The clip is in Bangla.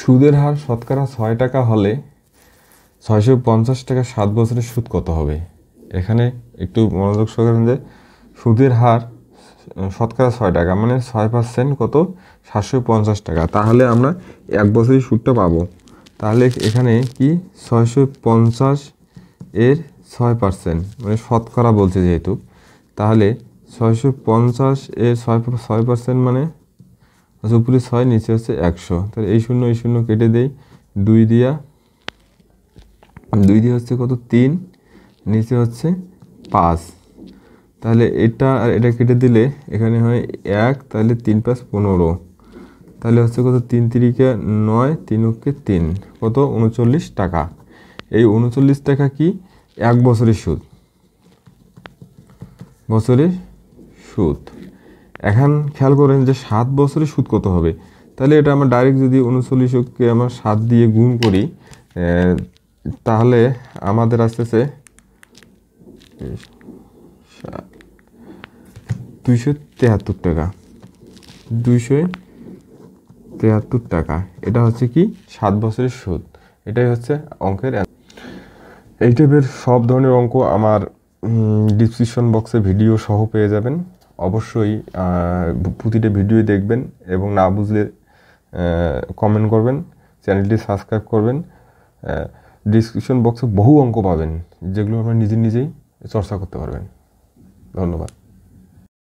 সুদের হার শতকরা ছয় টাকা হলে ছয়শো পঞ্চাশ টাকা সাত বছরের সুদ কত হবে এখানে একটু মনোযোগ সহকারে যে সুদের হার শতকরা ছয় টাকা মানে ছয় পার্সেন্ট কত সাতশো পঞ্চাশ টাকা তাহলে আমরা এক বছরের সুদটা পাবো তাহলে এখানে কি ছয়শো পঞ্চাশ এর ছয় পার্সেন্ট মানে শতকরা বলছে যেহেতু তাহলে ছয়শো পঞ্চাশ এর ছয় ছয় পার্সেন্ট মানে আচ্ছা উপরে ছয় নিচে হচ্ছে একশো তাহলে এই শূন্য এই শূন্য কেটে দেই দুই দিয়া দুই দিয়ে হচ্ছে কত তিন নিচে হচ্ছে পাঁচ তাহলে এটা আর এটা কেটে দিলে এখানে হয় এক তাহলে তিন পাঁচ পনেরো তাহলে হচ্ছে কত তিন তিরিকে নয় তিন তিন কত উনচল্লিশ টাকা এই উনচল্লিশ টাকা কি এক বছরের সুদ বছরের সুদ এখন খেয়াল করেন যে সাত বছরে সুদ কত হবে তাহলে এটা আমার ডাইরেক্ট যদি উনচল্লিশকে আমার সাত দিয়ে গুণ করি তাহলে আমাদের আসতেছে দুইশো তেহাত্তর টাকা দুইশো তেহাত্তর টাকা এটা হচ্ছে কি সাত বছরের সুদ এটাই হচ্ছে অঙ্কের এই টাইপের সব ধরনের অঙ্ক আমার ডিসক্রিপশন বক্সে ভিডিও সহ পেয়ে যাবেন অবশ্যই প্রতিটা ভিডিও দেখবেন এবং না বুঝলে কমেন্ট করবেন চ্যানেলটি সাবস্ক্রাইব করবেন ডিসক্রিপশন বক্সে বহু অঙ্ক পাবেন যেগুলো আপনারা নিজে নিজেই চর্চা করতে পারবেন ধন্যবাদ